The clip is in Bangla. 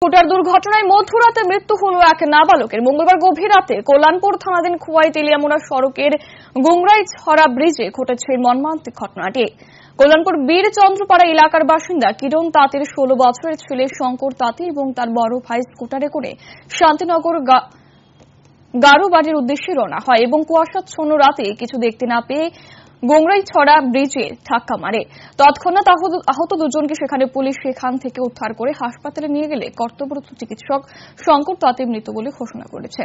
স্কুটার দুর্ঘটনায় মধুরাতে মৃত্যু হল এক নাবালকের মঙ্গলবার গভীর রাতে কল্যাণপুর থানাধীন খুয়াই তেলিয়ামোড়া সড়কের গুমরাই ছড়া ব্রিজে ঘটেছে মর্মান্তিক ঘটনাটি কল্যাণপুর বীর চন্দ্রপাড়া এলাকার বাসিন্দা কিরণ তাঁতের ষোলো বছরের ছেলে শঙ্কর তাঁতি এবং তার বড় ভাই স্কুটারে করে শান্তিনগর গারু বাড়ির উদ্দেশ্যে রওনা হয় এবং কুয়াশাচ্ছন্ন রাতে কিছু দেখতে না পেয়ে গোংরাই ছড়া ব্রিজে ধাক্কা মারে তৎক্ষণাৎ আহত দুজনকে সেখানে পুলিশ সেখান থেকে উদ্ধার করে হাসপাতালে নিয়ে গেলে কর্তব্যরত চিকিৎসক শঙ্কর তাতে মৃত বলে ঘোষণা করেছে